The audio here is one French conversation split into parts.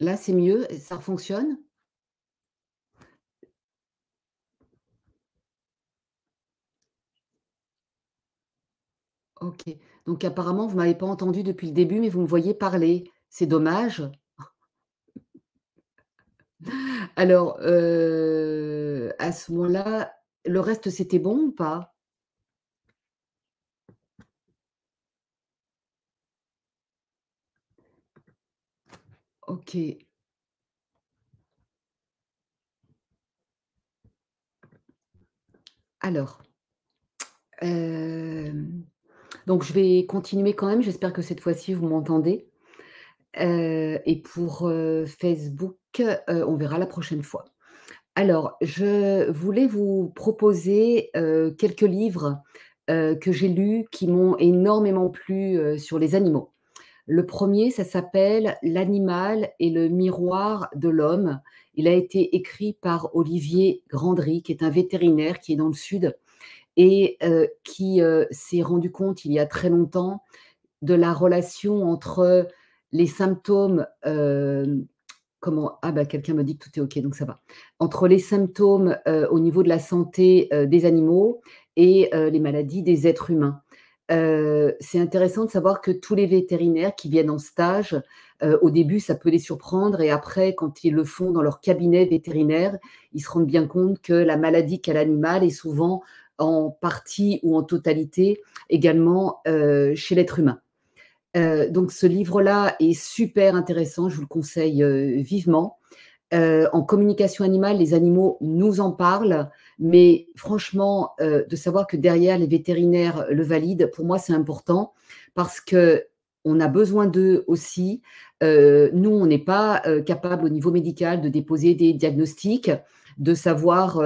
Là, c'est mieux, ça fonctionne. Ok. Donc apparemment, vous ne m'avez pas entendu depuis le début, mais vous me voyez parler. C'est dommage. Alors, euh, à ce moment-là, le reste, c'était bon ou pas OK. Alors, euh, donc je vais continuer quand même. J'espère que cette fois-ci, vous m'entendez. Euh, et pour euh, Facebook, on verra la prochaine fois. Alors, je voulais vous proposer quelques livres que j'ai lus qui m'ont énormément plu sur les animaux. Le premier, ça s'appelle L'animal et le miroir de l'homme. Il a été écrit par Olivier Grandry, qui est un vétérinaire qui est dans le sud et euh, qui euh, s'est rendu compte il y a très longtemps de la relation entre les symptômes euh, comment ah bah quelqu'un me dit que tout est ok donc ça va entre les symptômes au niveau de la santé des animaux et les maladies des êtres humains c'est intéressant de savoir que tous les vétérinaires qui viennent en stage, au début, ça peut les surprendre et après, quand ils le font dans leur cabinet vétérinaire, ils se rendent bien compte que la maladie qu'a l'animal est souvent en partie ou en totalité également chez l'être humain. donc ce livre-là est super intéressant, je vous le conseille vivement. en communication animale, les animaux nous en parlent. Mais franchement, euh, de savoir que derrière, les vétérinaires le valident, pour moi, c'est important parce que on a besoin d'eux aussi. Euh, nous, on n'est pas euh, capable au niveau médical de déposer des diagnostics, de savoir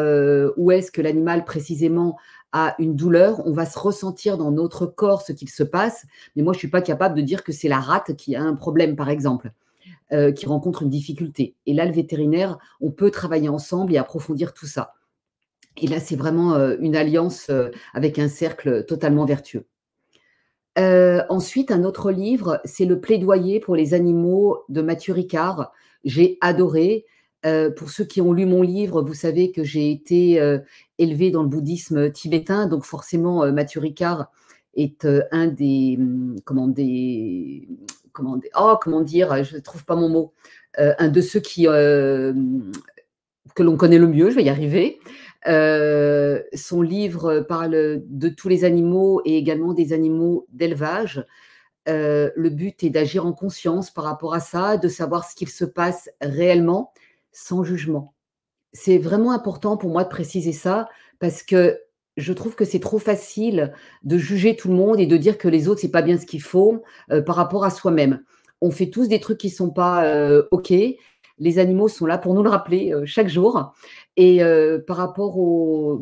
où est-ce que l'animal précisément a une douleur. On va se ressentir dans notre corps ce qu'il se passe, mais moi, je ne suis pas capable de dire que c'est la rate qui a un problème, par exemple. qui rencontre une difficulté. Et là, le vétérinaire, on peut travailler ensemble et approfondir tout ça. Et là, c'est vraiment euh, une alliance euh, avec un cercle totalement vertueux. Euh, ensuite, un autre livre, c'est Le plaidoyer pour les animaux de Mathieu Ricard. J'ai adoré. pour ceux qui ont lu mon livre, vous savez que j'ai été élevé élevée dans le bouddhisme tibétain, donc forcément, Mathieu Ricard est un hmm, des comment des comment oh comment dire, je ne trouve pas mon mot, un de ceux qui hmm, que l'on connaît le mieux. Je vais y arriver. Euh, son livre parle de tous les animaux et également des animaux d'élevage. Euh, le but est d'agir en conscience par rapport à ça, de savoir ce qu'il se passe réellement sans jugement. C'est vraiment important pour moi de préciser ça parce que je trouve que c'est trop facile de juger tout le monde et de dire que les autres c'est pas bien ce qu'il faut euh, par rapport à soi-même. On fait tous des trucs qui ne sont pas ok les animaux sont là pour nous le rappeler euh, chaque jour. Et euh, par rapport aux,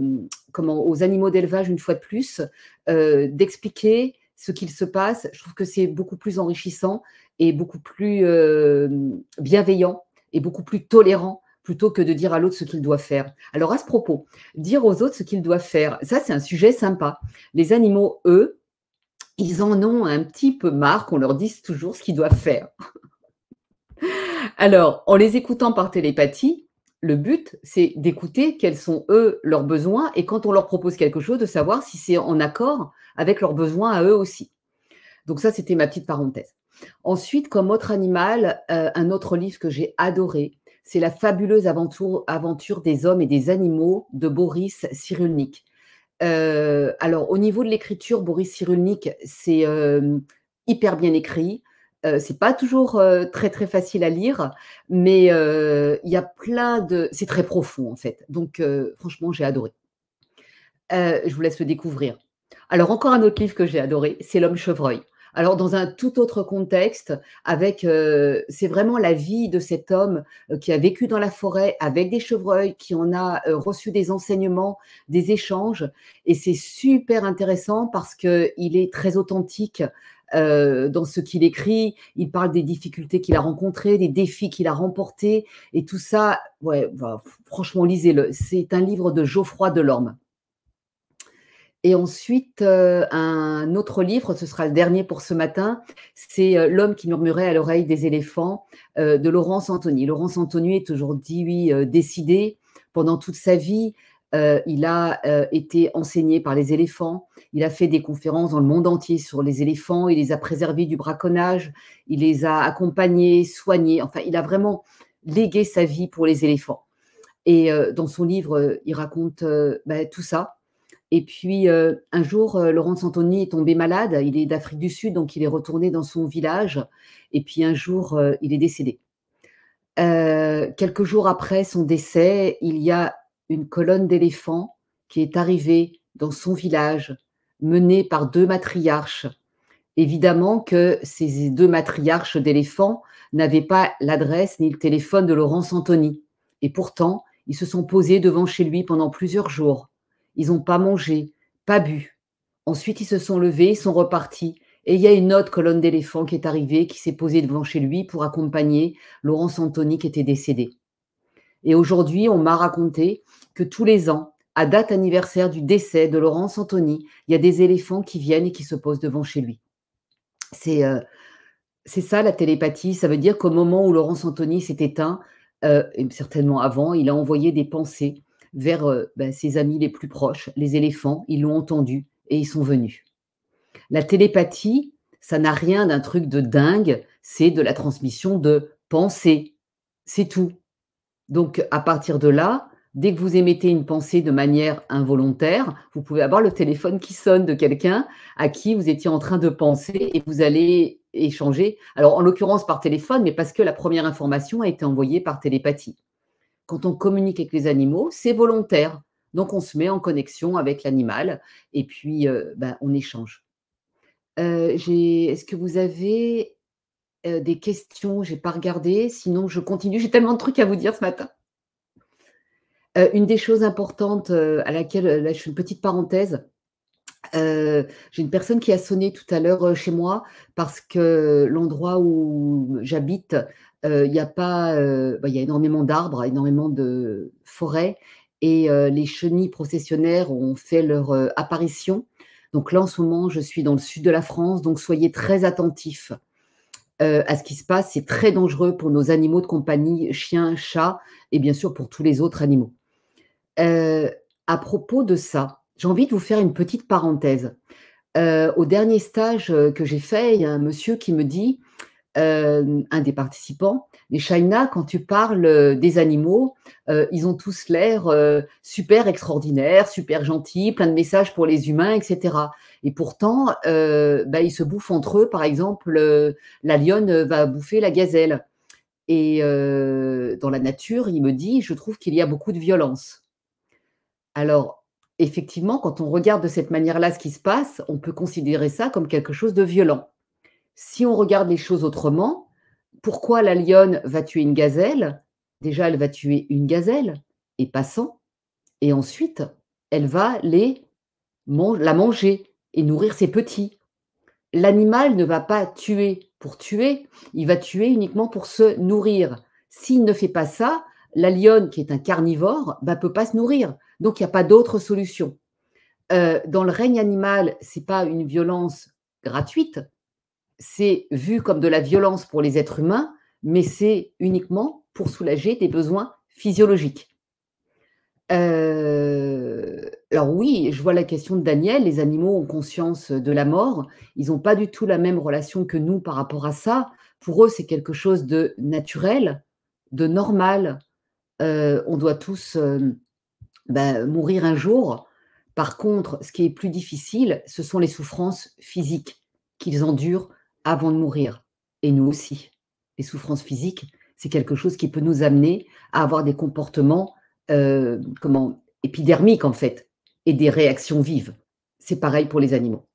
animaux d'élevage, une fois de plus, euh, d'expliquer ce qu'il se passe, je trouve que c'est beaucoup plus enrichissant et beaucoup plus bienveillant et beaucoup plus tolérant plutôt que de dire à l'autre ce qu'il doit faire. Alors à ce propos, dire aux autres ce qu'ils doivent faire, ça c'est un sujet sympa. Les animaux, eux, ils en ont un petit peu marre qu'on leur dise toujours ce qu'ils doivent faire. Alors, en les écoutant par télépathie, le but, c'est d'écouter quels sont eux leurs besoins et quand on leur propose quelque chose, de savoir si c'est en accord avec leurs besoins à eux aussi. Donc ça, c'était ma petite parenthèse. Ensuite, comme autre animal, euh, un autre livre que j'ai adoré, c'est La fabuleuse aventure, des hommes et des animaux de Boris Cyrulnik. Euh, alors, au niveau de l'écriture, Boris Cyrulnik, c'est euh, hyper bien écrit c'est pas toujours très très facile à lire, mais il y a plein de. C'est très profond en fait. Donc franchement, j'ai adoré. je vous laisse le découvrir. Alors encore un autre livre que j'ai adoré, c'est L'homme chevreuil. Alors dans un tout autre contexte, avec c'est vraiment la vie de cet homme qui a vécu dans la forêt avec des chevreuils, qui en a reçu des enseignements, des échanges, et c'est super intéressant parce qu'il est très authentique. Euh, dans ce qu'il écrit. Il parle des difficultés qu'il a rencontrées, des défis qu'il a remportés. Et tout ça, ouais, bah, franchement, lisez-le. C'est un livre de Geoffroy Delorme. Et ensuite, euh, un autre livre, ce sera le dernier pour ce matin, c'est euh, L'homme qui murmurait à l'oreille des éléphants de Laurence Anthony. Laurence Anthony est aujourd'hui décidé pendant toute sa vie euh, il a euh, été enseigné par les éléphants, il a fait des conférences dans le monde entier sur les éléphants, il les a préservés du braconnage, il les a accompagnés, soignés, enfin il a vraiment légué sa vie pour les éléphants. Et euh, dans son livre, il raconte bah, tout ça. Et puis un jour, Laurent Santoni est tombé malade, il est d'Afrique du Sud, donc il est retourné dans son village, et puis un jour, il est décédé. quelques jours après son décès, il y a une colonne d'éléphants qui est arrivée dans son village, menée par deux matriarches. Évidemment que ces deux matriarches d'éléphants n'avaient pas l'adresse ni le téléphone de Laurence Anthony. Et pourtant, ils se sont posés devant chez lui pendant plusieurs jours. Ils n'ont pas mangé, pas bu. Ensuite, ils se sont levés, ils sont repartis. Et il y a une autre colonne d'éléphants qui est arrivée, qui s'est posée devant chez lui pour accompagner Laurence Anthony qui était décédé. Et aujourd'hui, on m'a raconté tous les ans, à date anniversaire du décès de Laurence Anthony, il y a des éléphants qui viennent et qui se posent devant chez lui. C'est euh, c'est ça la télépathie. Ça veut dire qu'au moment où Laurence Anthony s'est éteint, euh, certainement avant, il a envoyé des pensées vers euh, ben, ses amis les plus proches, les éléphants. Ils l'ont entendu et ils sont venus. La télépathie, ça n'a rien d'un truc de dingue. C'est de la transmission de pensées. C'est tout. Donc à partir de là, dès que vous émettez une pensée de manière involontaire, vous pouvez avoir le téléphone qui sonne de quelqu'un à qui vous étiez en train de penser et vous allez échanger. Alors, en l'occurrence, par téléphone, mais parce que la première information a été envoyée par télépathie. Quand on communique avec les animaux, c'est volontaire. Donc, on se met en connexion avec l'animal et puis euh, ben, on échange. Euh, est-ce que vous avez euh, des questions J'ai pas regardé. Sinon, je continue. J'ai tellement de trucs à vous dire ce matin. Euh, une des choses importantes euh, à laquelle, euh, là je fais une petite parenthèse, j'ai une personne qui a sonné tout à l'heure chez moi parce que l'endroit où j'habite, il y a pas, bah, il y a énormément d'arbres, énormément de forêts et les chenilles processionnaires ont fait leur apparition. Donc là en ce moment, je suis dans le sud de la France, donc soyez très attentifs. à ce qui se passe. C'est très dangereux pour nos animaux de compagnie, chiens, chats, et bien sûr pour tous les autres animaux. Euh, à propos de ça, j'ai envie de vous faire une petite parenthèse. Euh, au dernier stage euh, que j'ai fait, il y a un monsieur qui me dit, un des participants, les China, quand tu parles des animaux, ils ont tous l'air super extraordinaires, super gentils, plein de messages pour les humains, etc. Et pourtant, bah, ils se bouffent entre eux. Par exemple, la lionne va bouffer la gazelle. Et dans la nature, il me dit, je trouve qu'il y a beaucoup de violence. Alors, effectivement, quand on regarde de cette manière-là ce qui se passe, on peut considérer ça comme quelque chose de violent. Si on regarde les choses autrement, pourquoi la lionne va tuer une gazelle Déjà, elle va tuer une gazelle, et passant, et ensuite, elle va les la manger et nourrir ses petits. L'animal ne va pas tuer pour tuer, il va tuer uniquement pour se nourrir. S'il ne fait pas ça, la lionne, qui est un carnivore, ne bah, peut pas se nourrir. Donc, il n'y a pas d'autre solution. Euh, dans le règne animal, c'est pas une violence gratuite, c'est vu comme de la violence pour les êtres humains, mais c'est uniquement pour soulager des besoins physiologiques. Euh, alors oui, je vois la question de Daniel, les animaux ont conscience de la mort, ils n'ont pas du tout la même relation que nous par rapport à ça. Pour eux, c'est quelque chose de naturel, de normal. Euh, on doit tous bah, mourir un jour. Par contre, ce qui est plus difficile, ce sont les souffrances physiques qu'ils endurent avant de mourir. Et nous aussi. Les souffrances physiques, c'est quelque chose qui peut nous amener à avoir des comportements euh, comment, épidermiques, en fait, et des réactions vives. C'est pareil pour les animaux.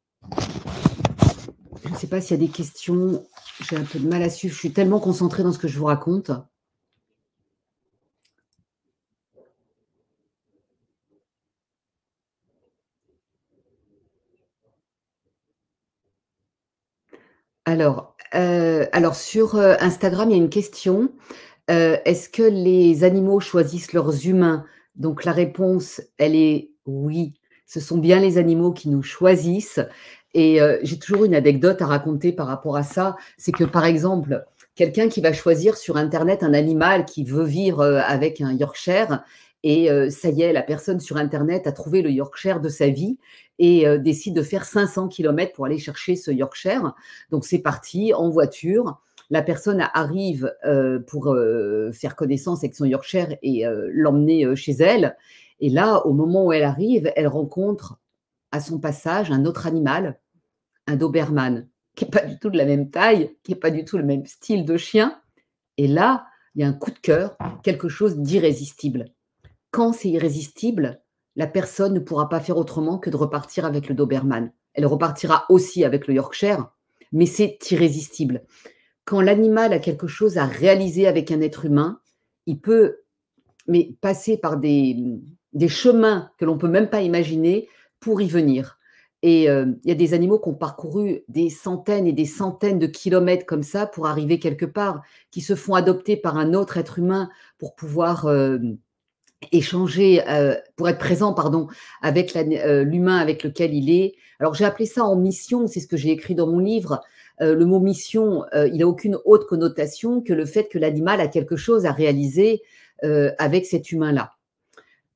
Je ne sais pas s'il y a des questions. J'ai un peu de mal à suivre. Je suis tellement concentrée dans ce que je vous raconte. Alors, euh, alors sur euh, Instagram, il y a une question. Euh, est-ce que les animaux choisissent leurs humains Donc la réponse, elle est oui. Ce sont bien les animaux qui nous choisissent. Et j'ai toujours une anecdote à raconter par rapport à ça. C'est que par exemple, quelqu'un qui va choisir sur Internet un animal qui veut vivre avec un Yorkshire, et euh, ça y est, la personne sur Internet a trouvé le Yorkshire de sa vie et euh, décide de faire 500 km pour aller chercher ce Yorkshire. Donc c'est parti en voiture. La personne arrive euh, pour faire connaissance avec son Yorkshire et l'emmener chez elle. Et là, au moment où elle arrive, elle rencontre à son passage un autre animal, un Doberman, qui n'est pas du tout de la même taille, qui n'est pas du tout le même style de chien. Et là, il y a un coup de cœur, quelque chose d'irrésistible quand c'est irrésistible, la personne ne pourra pas faire autrement que de repartir avec le Doberman. Elle repartira aussi avec le Yorkshire, mais c'est irrésistible. Quand l'animal a quelque chose à réaliser avec un être humain, il peut mais passer par des, chemins que l'on ne peut même pas imaginer pour y venir. Et euh, il y a des animaux qui ont parcouru des centaines et des centaines de kilomètres comme ça pour arriver quelque part, qui se font adopter par un autre être humain pour pouvoir euh, échanger, euh, pour être présent, pardon, avec euh, l'humain avec lequel il est. Alors j'ai appelé ça en mission, c'est ce que j'ai écrit dans mon livre. Euh, le mot mission, il n'a aucune autre connotation que le fait que l'animal a quelque chose à réaliser avec cet humain-là.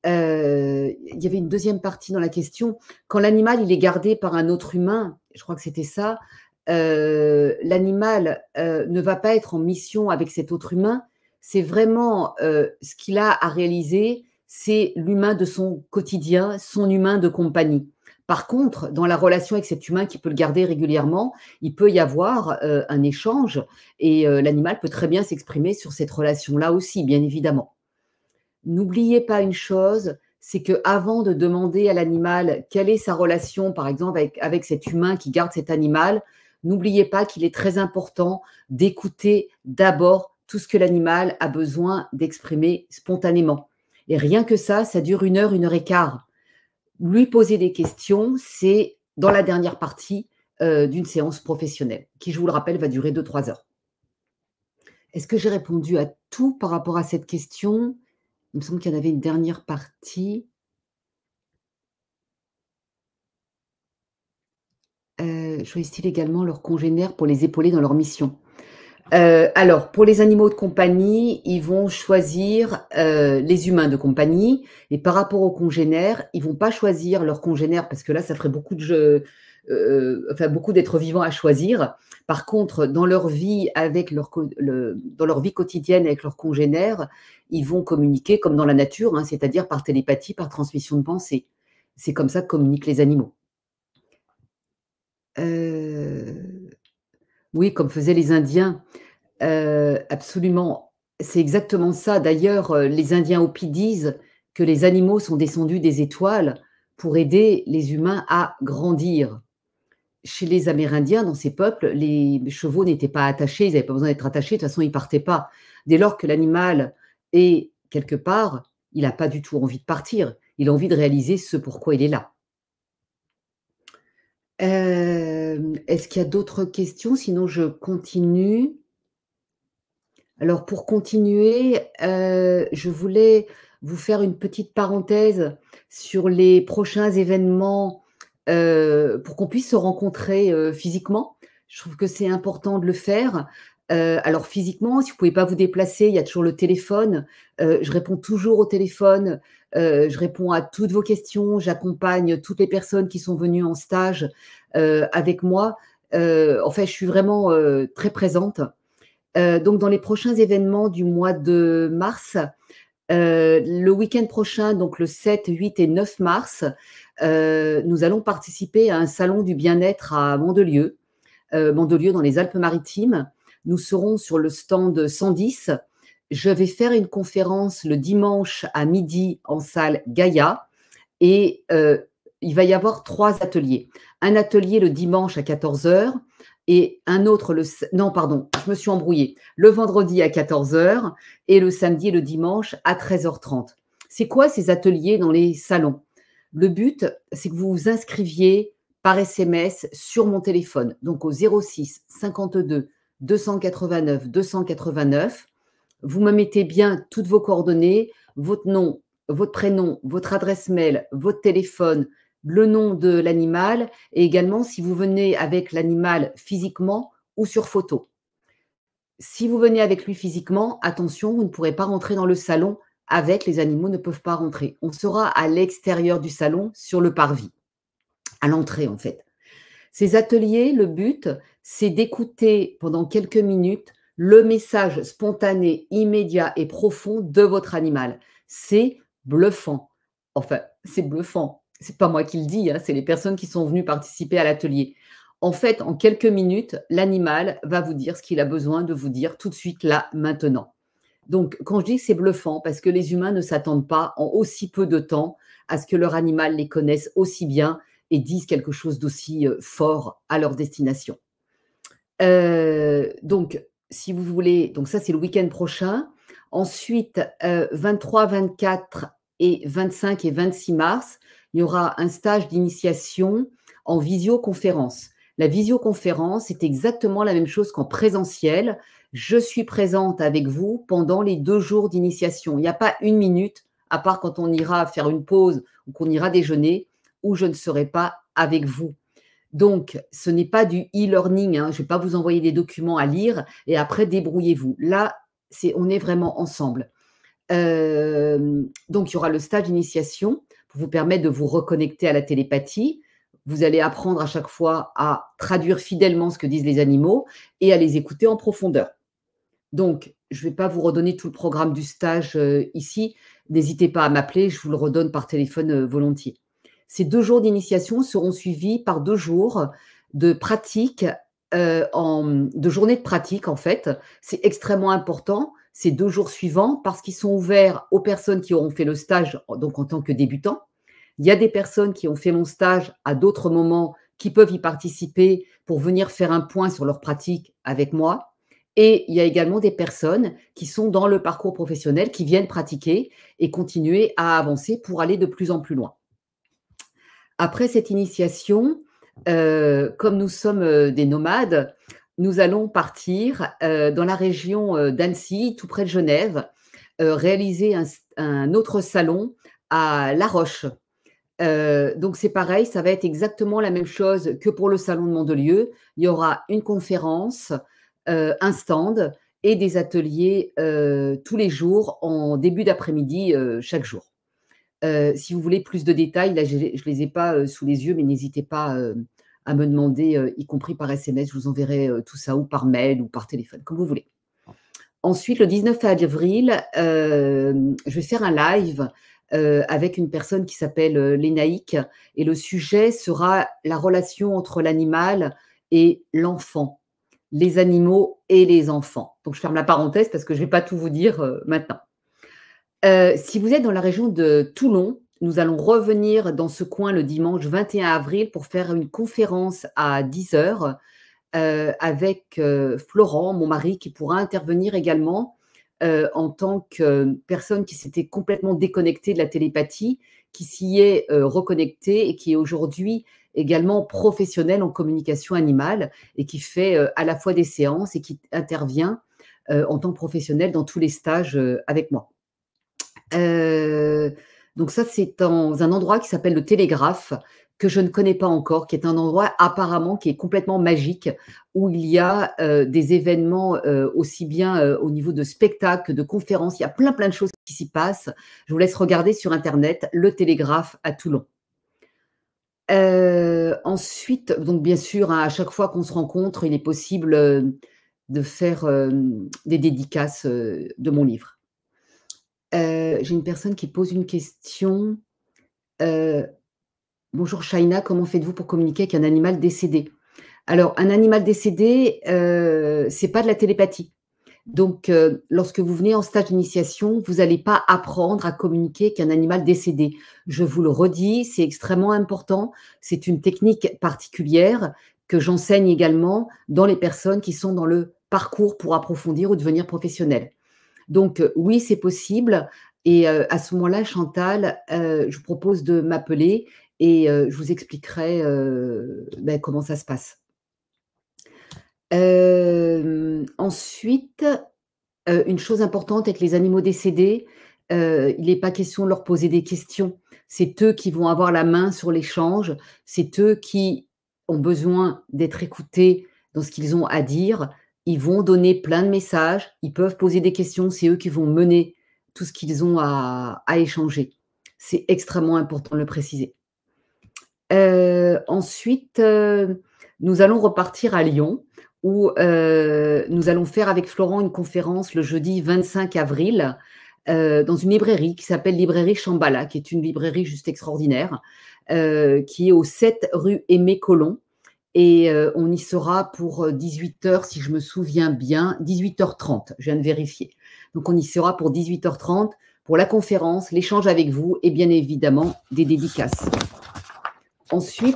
il y avait une deuxième partie dans la question. Quand l'animal il est gardé par un autre humain, je crois que c'était ça, l'animal ne va pas être en mission avec cet autre humain, c'est vraiment euh, ce qu'il a à réaliser, c'est l'humain de son quotidien, son humain de compagnie. Par contre, dans la relation avec cet humain qui peut le garder régulièrement, il peut y avoir euh, un échange et euh, l'animal peut très bien s'exprimer sur cette relation-là aussi, bien évidemment. N'oubliez pas une chose, c'est que avant de demander à l'animal quelle est sa relation, par exemple, avec, avec cet humain qui garde cet animal, n'oubliez pas qu'il est très important d'écouter d'abord tout ce que l'animal a besoin d'exprimer spontanément. Et rien que ça, ça dure une heure, une heure et quart. Lui poser des questions, c'est dans la dernière partie euh, d'une séance professionnelle, qui, je vous le rappelle, va durer 2-3 heures. Est-ce que j'ai répondu à tout par rapport à cette question Il me semble qu'il y en avait une dernière partie. Euh, choisissent-ils également leurs congénères pour les épauler dans leur mission euh, alors, pour les animaux de compagnie, ils vont choisir euh, les humains de compagnie. Et par rapport aux congénères, ils vont pas choisir leurs congénères parce que là, ça ferait beaucoup de euh, enfin beaucoup d'êtres vivants à choisir. Par contre, dans leur vie avec leur dans leur vie quotidienne avec leurs congénères, ils vont communiquer comme dans la nature, hein, c'est-à-dire par télépathie, par transmission de pensée. C'est comme ça que communiquent les animaux. Euh oui, comme faisaient les Indiens. Euh, absolument. C'est exactement ça. D'ailleurs, euh, les Indiens Hopi disent que les animaux sont descendus des étoiles pour aider les humains à grandir. Chez les Amérindiens, dans ces peuples, les chevaux n'étaient pas attachés, ils n'avaient pas besoin d'être attachés, de toute façon, ils partaient pas. Dès lors que l'animal est quelque part, il n'a pas du tout envie de partir, il a envie de réaliser ce pourquoi il est là. Euh, est-ce qu'il y a d'autres questions Sinon, je continue. Alors, pour continuer, euh, je voulais vous faire une petite parenthèse sur les prochains événements euh, pour qu'on puisse se rencontrer physiquement. Je trouve que c'est important de le faire. alors physiquement, si vous pouvez pas vous déplacer, il y a toujours le téléphone. je réponds toujours au téléphone. Euh, je réponds à toutes vos questions, j'accompagne toutes les personnes qui sont venues en stage euh, avec moi. Euh, en fait, je suis vraiment très présente. donc, dans les prochains événements du mois de mars, le week-end prochain, donc le 7, 8 et 9 mars, nous allons participer à un salon du bien-être à Mandelieu, Mandelieu dans les Alpes-Maritimes. Nous serons sur le stand 110 je vais faire une conférence le dimanche à midi en salle Gaïa et euh, il va y avoir trois ateliers. Un atelier le dimanche à 14h et un autre le... Non, pardon, je me suis embrouillée. Le vendredi à 14h et le samedi et le dimanche à 13h30. C'est quoi ces ateliers dans les salons Le but, c'est que vous vous inscriviez par SMS sur mon téléphone, donc au 06 52 289 289 vous me mettez bien toutes vos coordonnées, votre nom, votre prénom, votre adresse mail, votre téléphone, le nom de l'animal et également si vous venez avec l'animal physiquement ou sur photo. Si vous venez avec lui physiquement, attention, vous ne pourrez pas rentrer dans le salon avec, les animaux ne peuvent pas rentrer. On sera à l'extérieur du salon, sur le parvis, à l'entrée en fait. Ces ateliers, le but, c'est d'écouter pendant quelques minutes le message spontané, immédiat et profond de votre animal. C'est bluffant. Enfin, c'est bluffant. C'est pas moi qui le dis, hein, c'est les personnes qui sont venues participer à l'atelier. En fait, en quelques minutes, l'animal va vous dire ce qu'il a besoin de vous dire tout de suite, là, maintenant. Donc, quand je dis c'est bluffant, parce que les humains ne s'attendent pas en aussi peu de temps à ce que leur animal les connaisse aussi bien et dise quelque chose d'aussi euh, fort à leur destination. Euh, donc, si vous voulez, donc ça c'est le week-end prochain. Ensuite, 23, euh, 24 et 25 et 26 mars, il y aura un stage d'initiation en visioconférence. La visioconférence est exactement la même chose qu'en présentiel. Je suis présente avec vous pendant les deux jours d'initiation. Il n'y a pas une minute, à part quand on ira faire une pause ou qu'on ira déjeuner, où je ne serai pas avec vous. Donc, ce n'est pas du e-learning. Hein. Je ne vais pas vous envoyer des documents à lire et après débrouillez-vous. Là, on est vraiment ensemble. Euh, donc, il y aura le stage d'initiation pour vous permettre de vous reconnecter à la télépathie. Vous allez apprendre à chaque fois à traduire fidèlement ce que disent les animaux et à les écouter en profondeur. Donc, je ne vais pas vous redonner tout le programme du stage euh, ici. N'hésitez pas à m'appeler, je vous le redonne par téléphone euh, volontiers. Ces deux jours d'initiation seront suivis par deux jours de pratique, euh, en, de journées de pratique en fait. C'est extrêmement important ces deux jours suivants parce qu'ils sont ouverts aux personnes qui auront fait le stage donc en tant que débutants. Il y a des personnes qui ont fait mon stage à d'autres moments qui peuvent y participer pour venir faire un point sur leur pratique avec moi. Et il y a également des personnes qui sont dans le parcours professionnel, qui viennent pratiquer et continuer à avancer pour aller de plus en plus loin. Après cette initiation, euh, comme nous sommes euh, des nomades, nous allons partir euh, dans la région d'Annecy, tout près de Genève, réaliser un, autre salon à La Roche. donc c'est pareil, ça va être exactement la même chose que pour le salon de Mandelieu. Il y aura une conférence, un stand et des ateliers tous les jours en début d'après-midi chaque jour si vous voulez plus de détails, là, je ne les ai pas sous les yeux, mais n'hésitez pas à me demander, y compris par SMS, je vous enverrai tout ça, ou par mail, ou par téléphone, comme vous voulez. Ensuite, le 19 avril, je vais faire un live avec une personne qui s'appelle Lénaïque, et le sujet sera la relation entre l'animal et l'enfant, les animaux et les enfants. Donc, je ferme la parenthèse parce que je ne vais pas tout vous dire maintenant. Euh, si vous êtes dans la région de Toulon, nous allons revenir dans ce coin le dimanche 21 avril pour faire une conférence à 10h euh, avec euh, Florent, mon mari, qui pourra intervenir également en tant que personne qui s'était complètement déconnectée de la télépathie, qui s'y est reconnectée et qui est aujourd'hui également professionnelle en communication animale et qui fait à la fois des séances et qui intervient en tant que professionnelle dans tous les stages avec moi. Euh, donc ça, c'est dans un endroit qui s'appelle le Télégraphe, que je ne connais pas encore, qui est un endroit apparemment qui est complètement magique, où il y a euh, des événements euh, aussi bien au niveau de spectacles, de conférences, il y a plein plein de choses qui s'y passent. Je vous laisse regarder sur Internet le Télégraphe à Toulon. ensuite, donc bien sûr, hein, à chaque fois qu'on se rencontre, il est possible de faire des dédicaces de mon livre. Euh, j'ai une personne qui pose une question. Euh, bonjour Shaina, comment faites-vous pour communiquer avec un animal décédé Alors, un animal décédé, euh, c'est ce pas de la télépathie. Donc, lorsque vous venez en stage d'initiation, vous n'allez pas apprendre à communiquer avec un animal décédé. Je vous le redis, c'est extrêmement important. C'est une technique particulière que j'enseigne également dans les personnes qui sont dans le parcours pour approfondir ou devenir professionnel. Donc euh, oui, c'est possible. Et euh, à ce moment-là, Chantal, euh, je vous propose de m'appeler et je vous expliquerai ben, comment ça se passe. ensuite, une chose importante avec les animaux décédés, il n'est pas question de leur poser des questions. C'est eux qui vont avoir la main sur l'échange. C'est eux qui ont besoin d'être écoutés dans ce qu'ils ont à dire. Ils vont donner plein de messages, ils peuvent poser des questions, c'est eux qui vont mener tout ce qu'ils ont à, échanger. C'est extrêmement important de le préciser. Euh, ensuite, euh, nous allons repartir à Lyon où euh, nous allons faire avec Florent une conférence le jeudi 25 avril dans une librairie qui s'appelle Librairie Chambala, qui est une librairie juste extraordinaire, qui est au 7 rue Aimé Colomb et euh, on y sera pour 18h, euh, si je me souviens bien, 18h30, je viens de vérifier. Donc on y sera pour 18h30 pour la conférence, l'échange avec vous et bien évidemment des dédicaces. Ensuite,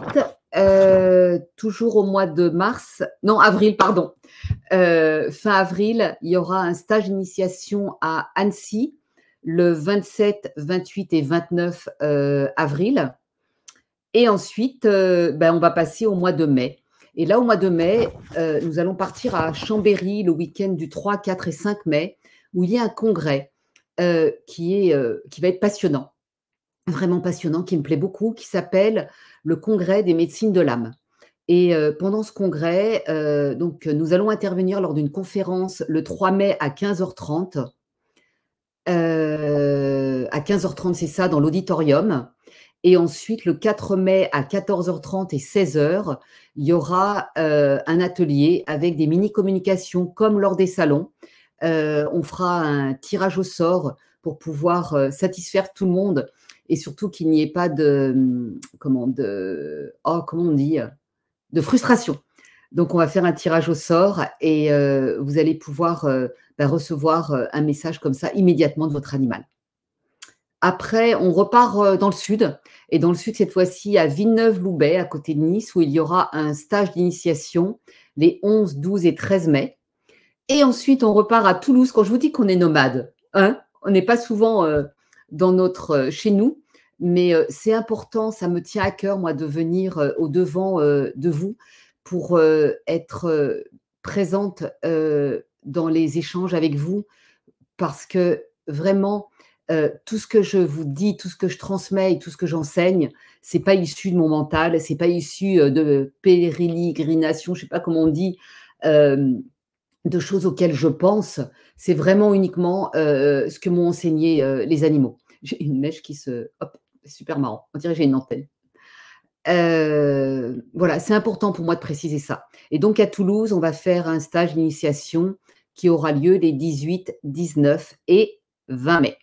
euh, toujours au mois de mars, non, avril, pardon, fin avril, il y aura un stage d'initiation à Annecy le 27, 28 et 29 avril. Et ensuite, euh, ben, on va passer au mois de mai. Et là, au mois de mai, euh, nous allons partir à Chambéry le week-end du 3, 4 et 5 mai, où il y a un congrès euh, qui, est, qui va être passionnant, vraiment passionnant, qui me plaît beaucoup, qui s'appelle le Congrès des médecines de l'âme. Et pendant ce congrès, donc, nous allons intervenir lors d'une conférence le 3 mai à 15h30. à 15h30, c'est ça, dans l'auditorium. Et ensuite, le 4 mai à 14h30 et 16h, il y aura euh, un atelier avec des mini-communications comme lors des salons. Euh, on fera un tirage au sort pour pouvoir euh, satisfaire tout le monde et surtout qu'il n'y ait pas de hum, comment de oh, on dit de frustration. Donc on va faire un tirage au sort et vous allez pouvoir bah, recevoir un message comme ça immédiatement de votre animal. Après, on repart euh, dans le sud. Et dans le sud, cette fois-ci, à Villeneuve-Loubet, à côté de Nice, où il y aura un stage d'initiation les 11, 12 et 13 mai. Et ensuite, on repart à Toulouse. Quand je vous dis qu'on est nomade, hein, on n'est pas souvent euh, dans notre, euh, chez nous, mais c'est important, ça me tient à cœur, moi, de venir au-devant de vous pour être présente dans les échanges avec vous, parce que vraiment, euh, tout ce que je vous dis, tout ce que je transmets et tout ce que j'enseigne, c'est pas issu de mon mental, c'est pas issu euh, de périligrination, je je sais pas comment on dit, euh, de choses auxquelles je pense. C'est vraiment uniquement ce que m'ont enseigné les animaux. J'ai une mèche qui se, hop, super marrant. On dirait que j'ai une antenne. voilà, c'est important pour moi de préciser ça. Et donc à Toulouse, on va faire un stage d'initiation qui aura lieu les 18, 19 et 20 mai.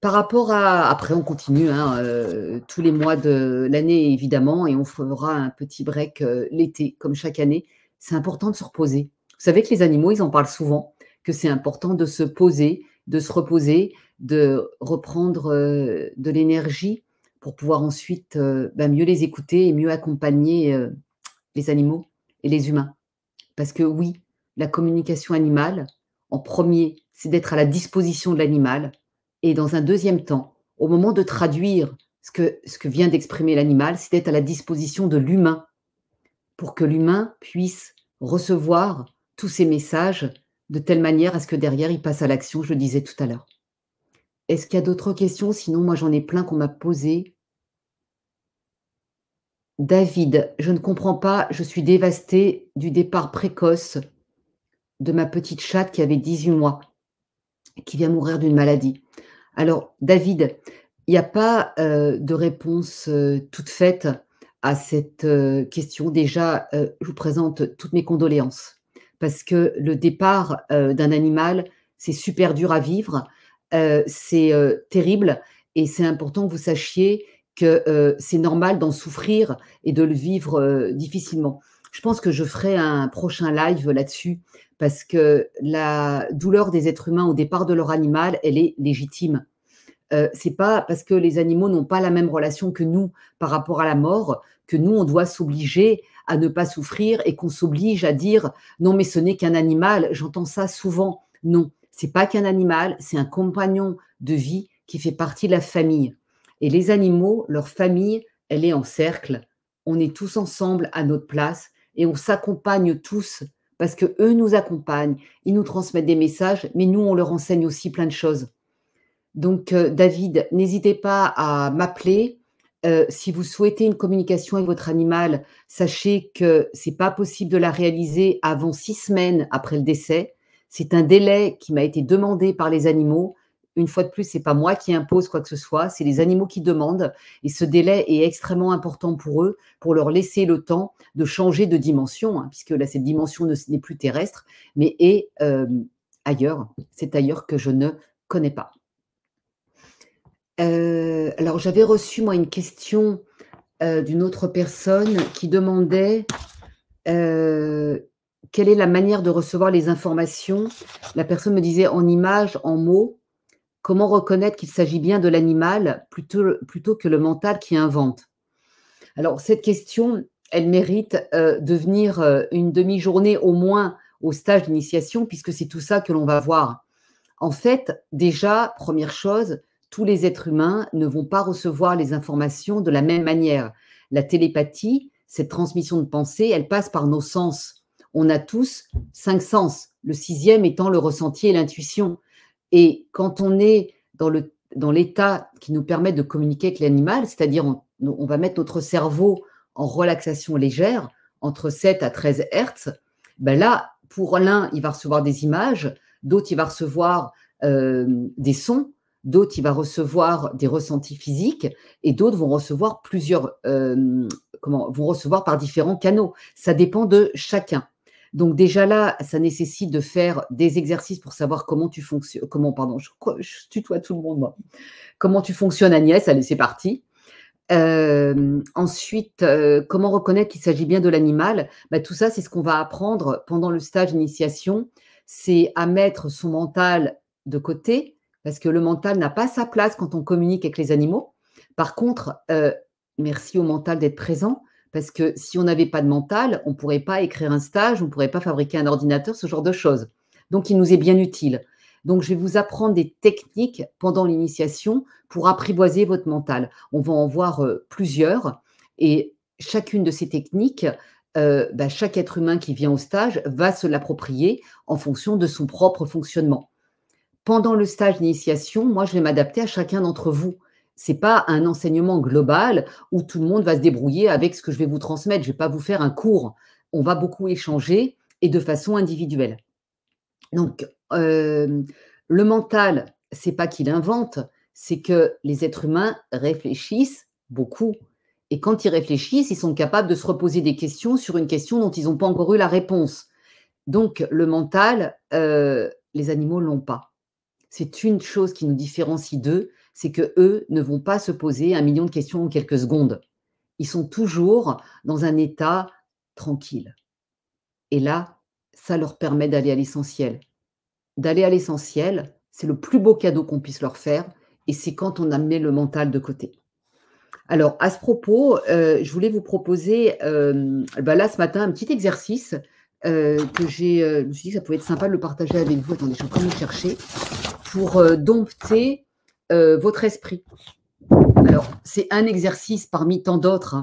Par rapport à, après on continue hein, euh, tous les mois de l'année évidemment et on fera un petit break euh, l'été comme chaque année. C'est important de se reposer. Vous savez que les animaux, ils en parlent souvent, que c'est important de se poser, de se reposer, de reprendre euh, de l'énergie pour pouvoir ensuite bah, mieux les écouter et mieux accompagner les animaux et les humains. Parce que oui, la communication animale, en premier, c'est d'être à la disposition de l'animal et dans un deuxième temps, au moment de traduire ce que, ce que vient d'exprimer l'animal, c'est d'être à la disposition de l'humain pour que l'humain puisse recevoir tous ces messages de telle manière à ce que derrière il passe à l'action, je le disais tout à l'heure. Est-ce qu'il y a d'autres questions Sinon, moi j'en ai plein qu'on m'a posé. David, je ne comprends pas, je suis dévastée du départ précoce de ma petite chatte qui avait 18 mois, qui vient mourir d'une maladie. Alors, David, il n'y a pas euh, de réponse euh, toute faite à cette euh, question. Déjà, je vous présente toutes mes condoléances parce que le départ d'un animal, c'est super dur à vivre, c'est terrible et c'est important que vous sachiez que c'est normal d'en souffrir et de le vivre difficilement. Je pense que je ferai un prochain live là-dessus parce que la douleur des êtres humains au départ de leur animal, elle est légitime. Ce euh, c'est pas parce que les animaux n'ont pas la même relation que nous par rapport à la mort que nous on doit s'obliger à ne pas souffrir et qu'on s'oblige à dire non mais ce n'est qu'un animal. J'entends ça souvent. Non, c'est pas qu'un animal, c'est un compagnon de vie qui fait partie de la famille. Et les animaux, leur famille, elle est en cercle. On est tous ensemble à notre place et on s'accompagne tous parce que eux nous accompagnent, ils nous transmettent des messages, mais nous on leur enseigne aussi plein de choses. Donc, euh, David, n'hésitez pas à m'appeler. Euh, si vous souhaitez une communication avec votre animal, sachez que ce n'est pas possible de la réaliser avant six semaines après le décès. C'est un délai qui m'a été demandé par les animaux. Une fois de plus, ce n'est pas moi qui impose quoi que ce soit, c'est les animaux qui demandent. Et ce délai est extrêmement important pour eux, pour leur laisser le temps de changer de dimension, hein, puisque là, cette dimension n'est plus terrestre, mais est euh, ailleurs. C'est ailleurs que je ne connais pas. Euh, alors, j'avais reçu, moi, une question euh, d'une autre personne qui demandait euh, quelle est la manière de recevoir les informations. La personne me disait en images, en mots, comment reconnaître qu'il s'agit bien de l'animal plutôt, plutôt que le mental qui invente. Alors, cette question, elle mérite de venir une demi-journée au moins au stage d'initiation, puisque c'est tout ça que l'on va voir. En fait, déjà, première chose, tous les êtres humains ne vont pas recevoir les informations de la même manière. La télépathie, cette transmission de pensée, elle passe par nos sens. On a tous cinq sens, le sixième étant le ressenti et l'intuition. Et quand on est dans le dans l'état qui nous permet de communiquer avec l'animal, c'est-à-dire on, va mettre notre cerveau en relaxation légère, entre 7 à 13 Hertz, ben là, pour l'un, il va recevoir des images, d'autres, il va recevoir euh, des sons, D'autres, il va recevoir des ressentis physiques et d'autres vont recevoir plusieurs, euh, comment, vont recevoir par différents canaux. Ça dépend de chacun. Donc déjà là, ça nécessite de faire des exercices pour savoir comment tu fonctionnes. Comment, pardon, je, tutoie tout le monde, Comment tu fonctionnes, Agnès Allez, c'est parti. Euh, ensuite, euh, comment reconnaître qu'il s'agit bien de l'animal bah, Tout ça, c'est ce qu'on va apprendre pendant le stage initiation. C'est à mettre son mental de côté, parce que le mental n'a pas sa place quand on communique avec les animaux. Par contre, euh, merci au mental d'être présent, parce que si on n'avait pas de mental, on ne pourrait pas écrire un stage, on ne pourrait pas fabriquer un ordinateur, ce genre de choses. Donc, il nous est bien utile. Donc, je vais vous apprendre des techniques pendant l'initiation pour apprivoiser votre mental. On va en voir euh, plusieurs et chacune de ces techniques, euh, bah, chaque être humain qui vient au stage va se l'approprier en fonction de son propre fonctionnement pendant le stage d'initiation, moi, je vais m'adapter à chacun d'entre vous. Ce n'est pas un enseignement global où tout le monde va se débrouiller avec ce que je vais vous transmettre. Je ne vais pas vous faire un cours. On va beaucoup échanger et de façon individuelle. Donc, euh, le mental, ce n'est pas qu'il invente, c'est que les êtres humains réfléchissent beaucoup. Et quand ils réfléchissent, ils sont capables de se reposer des questions sur une question dont ils n'ont pas encore eu la réponse. Donc, le mental, euh, les animaux ne l'ont pas c'est une chose qui nous différencie d'eux, c'est que eux ne vont pas se poser un million de questions en quelques secondes. Ils sont toujours dans un état tranquille. Et là, ça leur permet d'aller à l'essentiel. D'aller à l'essentiel, c'est le plus beau cadeau qu'on puisse leur faire, et c'est quand on a mis le mental de côté. Alors, à ce propos, euh, je voulais vous proposer, euh, bah là, ce matin, un petit exercice euh, que j'ai, euh, je me suis dit que ça pouvait être sympa de le partager avec vous. Attendez, je suis en train de chercher pour euh, dompter votre esprit. Alors, c'est un exercice parmi tant d'autres.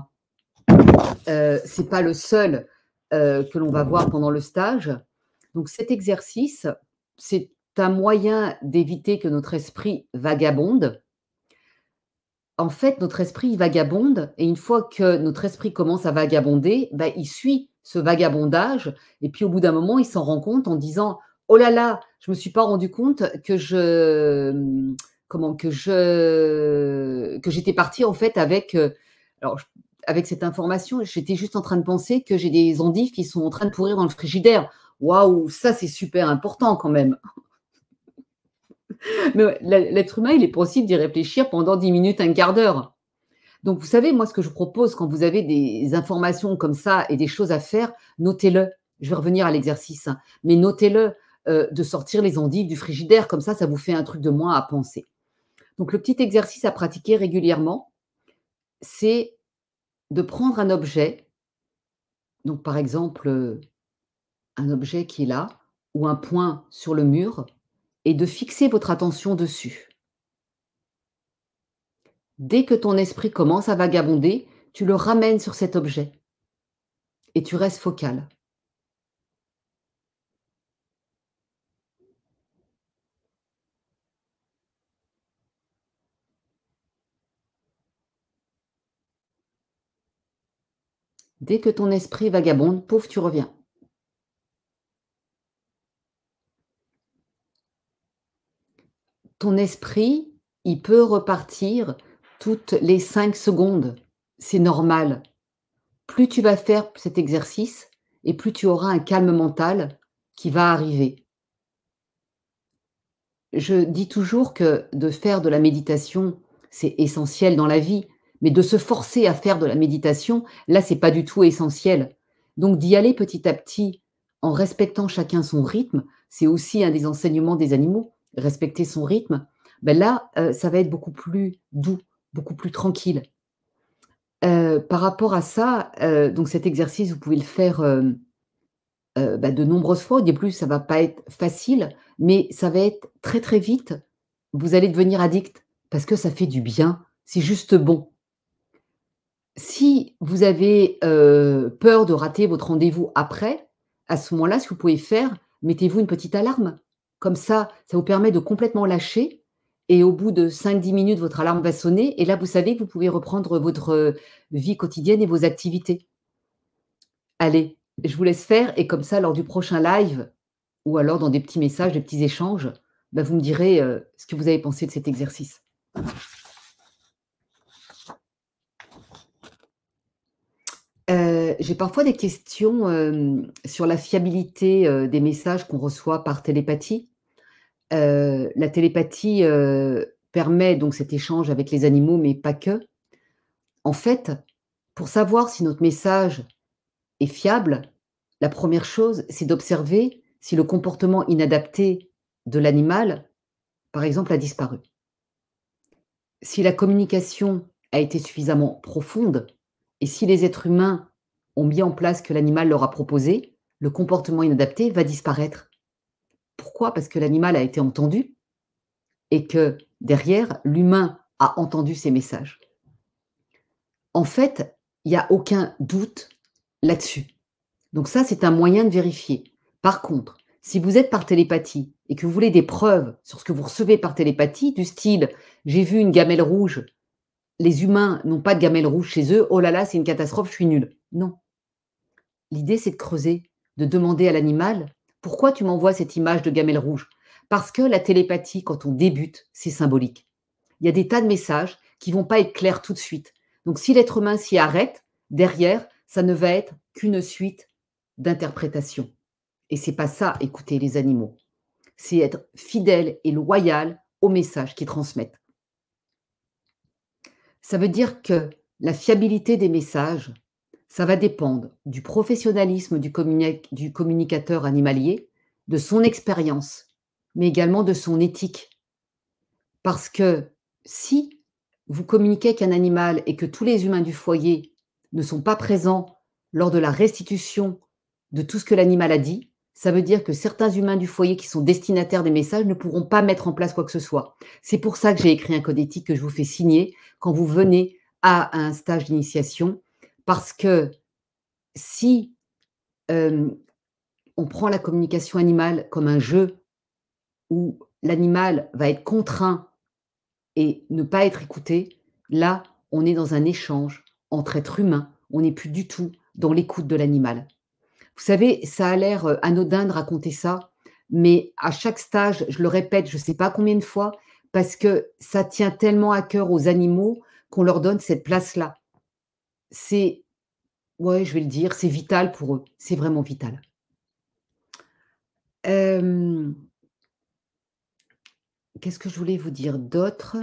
Ce hein. c'est pas le seul que l'on va voir pendant le stage. Donc, cet exercice, c'est un moyen d'éviter que notre esprit vagabonde. En fait, notre esprit vagabonde, et une fois que notre esprit commence à vagabonder, ben, il suit ce vagabondage. Et puis au bout d'un moment, il s'en rend compte en disant Oh là là, je ne me suis pas rendu compte que je. Hmm, comment que je que j'étais partie en fait avec euh, alors avec cette information j'étais juste en train de penser que j'ai des endives qui sont en train de pourrir dans le frigidaire waouh ça c'est super important quand même mais l'être humain il est possible d'y réfléchir pendant dix minutes un quart d'heure donc, vous savez, moi, ce que je propose, quand vous avez des informations comme ça et des choses à faire, notez-le. Je vais revenir à l'exercice, hein. mais notez-le euh, de sortir les endives du frigidaire. Comme ça, ça vous fait un truc de moins à penser. Donc, le petit exercice à pratiquer régulièrement, c'est de prendre un objet, donc par exemple euh, un objet qui est là, ou un point sur le mur, et de fixer votre attention dessus. Dès que ton esprit commence à vagabonder, tu le ramènes sur cet objet et tu restes focal. Dès que ton esprit vagabonde, pouf, tu reviens. Ton esprit, il peut repartir toutes les cinq secondes. C'est normal. Plus tu vas faire cet exercice et plus tu auras un calme mental qui va arriver. Je dis toujours que de faire de la méditation, c'est essentiel dans la vie, mais de se forcer à faire de la méditation, là, c'est pas du tout essentiel. Donc d'y aller petit à petit en respectant chacun son rythme, c'est aussi un des enseignements des animaux, respecter son rythme. Ben là, euh, ça va être beaucoup plus doux, beaucoup plus tranquille. Euh, par rapport à ça, euh, donc cet exercice, vous pouvez le faire euh, bah, de nombreuses fois. Au début, ça ne va pas être facile, mais ça va être très très vite. Vous allez devenir addict parce que ça fait du bien. C'est juste bon. Si vous avez peur de rater votre rendez-vous après, à ce moment-là, ce que vous pouvez faire, mettez-vous une petite alarme. Comme ça, ça vous permet de complètement lâcher et au bout de 5-10 minutes, votre alarme va sonner, et là, vous savez que vous pouvez reprendre votre euh, vie quotidienne et vos activités. Allez, je vous laisse faire, et comme ça, lors du prochain live, ou alors dans des petits messages, des petits échanges, bah, vous me direz euh, ce que vous avez pensé de cet exercice. Euh, j'ai parfois des questions sur la fiabilité des messages qu'on reçoit par télépathie la télépathie permet donc cet échange avec les animaux, mais pas que. En fait, pour savoir si notre message est fiable, la première chose, c'est d'observer si le comportement inadapté de l'animal, par exemple, a disparu. Si la communication a été suffisamment profonde et si les êtres humains ont mis en place ce que l'animal leur a proposé, le comportement inadapté va disparaître pourquoi Parce que l'animal a été entendu et que derrière, l'humain a entendu ces messages. En fait, il n'y a aucun doute là-dessus. Donc ça, c'est un moyen de vérifier. Par contre, si vous êtes par télépathie et que vous voulez des preuves sur ce que vous recevez par télépathie, du style j'ai vu une gamelle rouge, les humains n'ont pas de gamelle rouge chez eux, oh là là, c'est une catastrophe, je suis nulle ». Non. L'idée, c'est de creuser, de demander à l'animal pourquoi tu m'envoies cette image de gamelle rouge Parce que la télépathie, quand on débute, c'est symbolique. Il y a des tas de messages qui vont pas être clairs tout de suite. Donc si l'être humain s'y arrête, derrière, ça ne va être qu'une suite d'interprétations. Et c'est pas ça, écouter les animaux. C'est être fidèle et loyal au messages qu'ils transmettent. Ça veut dire que la fiabilité des messages, ça va dépendre du professionnalisme du, communicateur animalier, de son expérience, mais également de son éthique. Parce que si vous communiquez avec un animal et que tous les humains du foyer ne sont pas présents lors de la restitution de tout ce que l'animal a dit, ça veut dire que certains humains du foyer qui sont destinataires des messages ne pourront pas mettre en place quoi que ce soit. C'est pour ça que j'ai écrit un code éthique que je vous fais signer quand vous venez à un stage d'initiation parce que si on prend la communication animale comme un jeu où l'animal va être contraint et ne pas être écouté, là, on est dans un échange entre êtres humains. On n'est plus du tout dans l'écoute de l'animal. Vous savez, ça a l'air anodin de raconter ça, mais à chaque stage, je le répète, je ne sais pas combien de fois, parce que ça tient tellement à cœur aux animaux qu'on leur donne cette place-là c'est, ouais, je vais le dire, c'est vital pour eux. C'est vraiment vital. Qu'est-ce que je voulais vous dire d'autre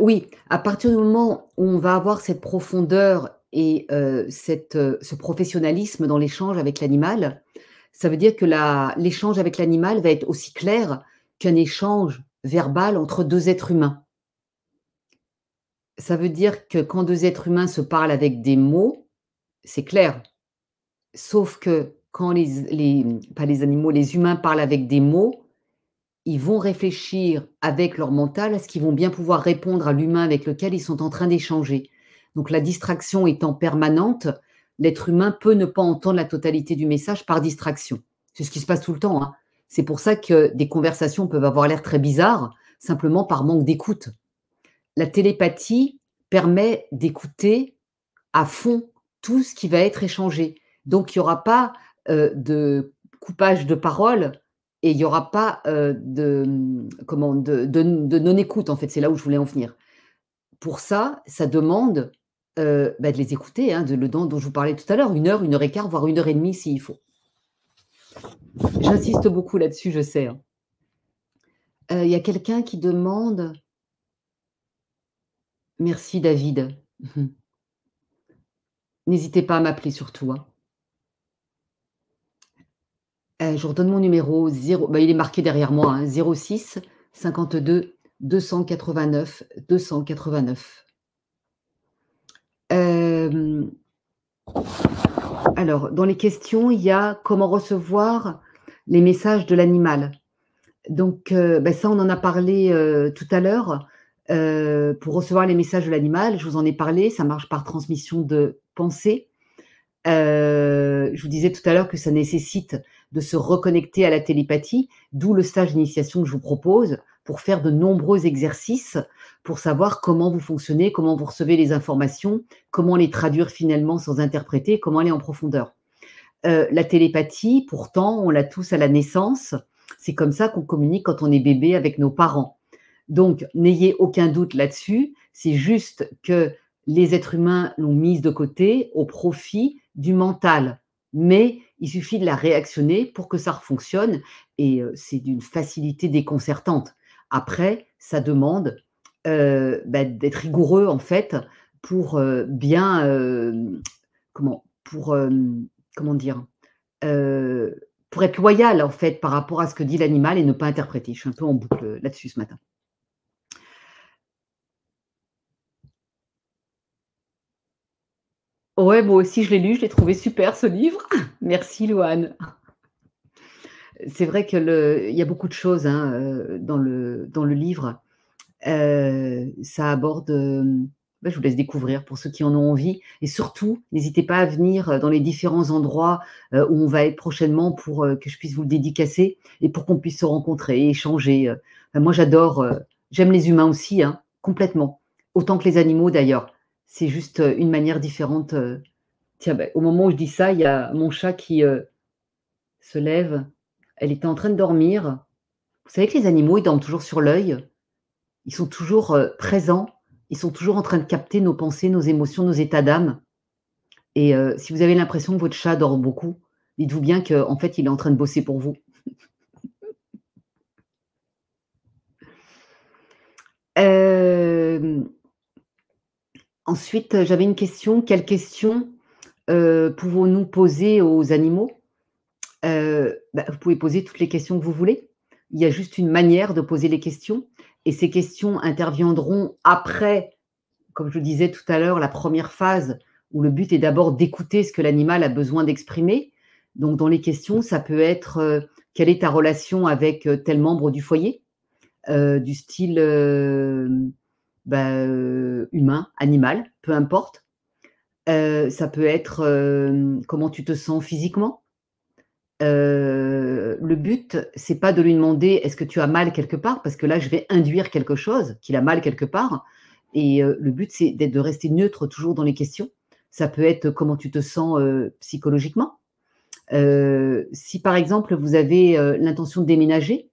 Oui, à partir du moment où on va avoir cette profondeur et ce professionnalisme dans l'échange avec l'animal, ça veut dire que l'échange avec l'animal va être aussi clair qu'un échange verbal entre deux êtres humains ça veut dire que quand deux êtres humains se parlent avec des mots, c'est clair. Sauf que quand les, pas les animaux, les humains parlent avec des mots, ils vont réfléchir avec leur mental à ce qu'ils vont bien pouvoir répondre à l'humain avec lequel ils sont en train d'échanger. Donc la distraction étant permanente, l'être humain peut ne pas entendre la totalité du message par distraction. C'est ce qui se passe tout le temps. Hein. C'est pour ça que des conversations peuvent avoir l'air très bizarres, simplement par manque d'écoute la télépathie permet d'écouter à fond tout ce qui va être échangé. Donc, il n'y aura pas euh, de coupage de parole et il n'y aura pas euh, de, de, non-écoute, en fait. C'est là où je voulais en venir. Pour ça, ça demande euh, bah, de les écouter, hein, de, le dont, dont je vous parlais tout à l'heure, une heure, une heure et quart, voire une heure et demie s'il faut. J'insiste beaucoup là-dessus, je sais. Hein. Il y a quelqu'un qui demande Merci David. Mhm. N'hésitez pas à m'appeler surtout. Hein. Euh, je redonne mon numéro 0, bah, il est marqué derrière moi, 06 52 289 289. alors, dans les questions, il y a comment recevoir les messages de l'animal. Donc, euh, bah, ça, on en a parlé euh, tout à l'heure. Euh, pour recevoir les messages de l'animal. Je vous en ai parlé, ça marche par transmission de pensée. Euh, je vous disais tout à l'heure que ça nécessite de se reconnecter à la télépathie, d'où le stage d'initiation que je vous propose pour faire de nombreux exercices pour savoir comment vous fonctionnez, comment vous recevez les informations, comment les traduire finalement sans interpréter, comment aller en profondeur. Euh, la télépathie, pourtant, on l'a tous à la naissance. C'est comme ça qu'on communique quand on est bébé avec nos parents. Donc, n'ayez aucun doute là-dessus. C'est juste que les êtres humains l'ont mise de côté au profit du mental. Mais il suffit de la réactionner pour que ça fonctionne et euh, c'est d'une facilité déconcertante. Après, ça demande euh, bah, d'être rigoureux en fait pour euh, bien comment pour comment dire pour être loyal en fait par rapport à ce que dit l'animal et ne pas interpréter. Je suis un peu en boucle là-dessus ce matin. Ouais, moi aussi, je l'ai lu, je l'ai trouvé super ce livre. Merci, Louane. C'est vrai qu'il y a beaucoup de choses hein, euh, dans, le, dans le livre. Euh, ça aborde. Euh, ben, je vous laisse découvrir pour ceux qui en ont envie. Et surtout, n'hésitez pas à venir dans les différents endroits où on va être prochainement pour que je puisse vous le dédicacer et pour qu'on puisse se rencontrer, échanger. Ben, moi, j'adore, j'aime les humains aussi, hein, complètement. Autant que les animaux d'ailleurs. C'est juste euh, une manière différente. Euh. Tiens, ben, au moment où je dis ça, il y a mon chat qui euh, se lève. Elle était en train de dormir. Vous savez que les animaux, ils dorment toujours sur l'œil. Ils sont toujours présents. Ils sont toujours en train de capter nos pensées, nos émotions, nos états d'âme. Et si vous avez l'impression que votre chat dort beaucoup, dites-vous bien qu'en en fait, il est en train de bosser pour vous. Euh, Ensuite, euh, j'avais une question. Quelles questions euh, pouvons-nous poser aux animaux euh, bah, Vous pouvez poser toutes les questions que vous voulez. Il y a juste une manière de poser les questions. Et ces questions interviendront après, comme je le disais tout à l'heure, la première phase où le but est d'abord d'écouter ce que l'animal a besoin d'exprimer. Donc, dans les questions, ça peut être quelle est ta relation avec tel membre du foyer Du style bah, euh, humain, animal, peu importe. Euh, ça peut être euh, comment tu te sens physiquement. le but, c'est pas de lui demander est-ce que tu as mal quelque part, parce que là, je vais induire quelque chose qu'il a mal quelque part. Et le but, c'est d'être de rester neutre toujours dans les questions. Ça peut être comment tu te sens psychologiquement. si par exemple vous avez l'intention de déménager,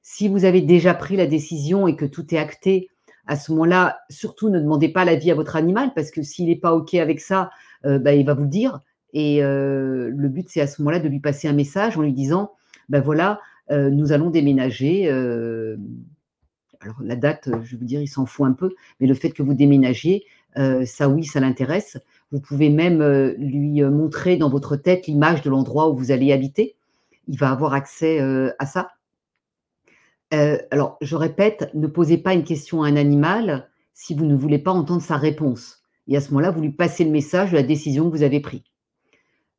si vous avez déjà pris la décision et que tout est acté, à ce moment-là, surtout ne demandez pas l'avis à votre animal parce que s'il n'est pas OK avec ça, euh, bah, il va vous le dire. Et euh, le but, c'est à ce moment-là de lui passer un message en lui disant, ben voilà, euh, nous allons déménager. alors la date, je vous dire, il s'en fout un peu, mais le fait que vous déménagiez, ça oui, ça l'intéresse. Vous pouvez même lui montrer dans votre tête l'image de l'endroit où vous allez habiter. Il va avoir accès à ça. Euh, alors, je répète, ne posez pas une question à un animal si vous ne voulez pas entendre sa réponse. Et à ce moment-là, vous lui passez le message de la décision que vous avez prise.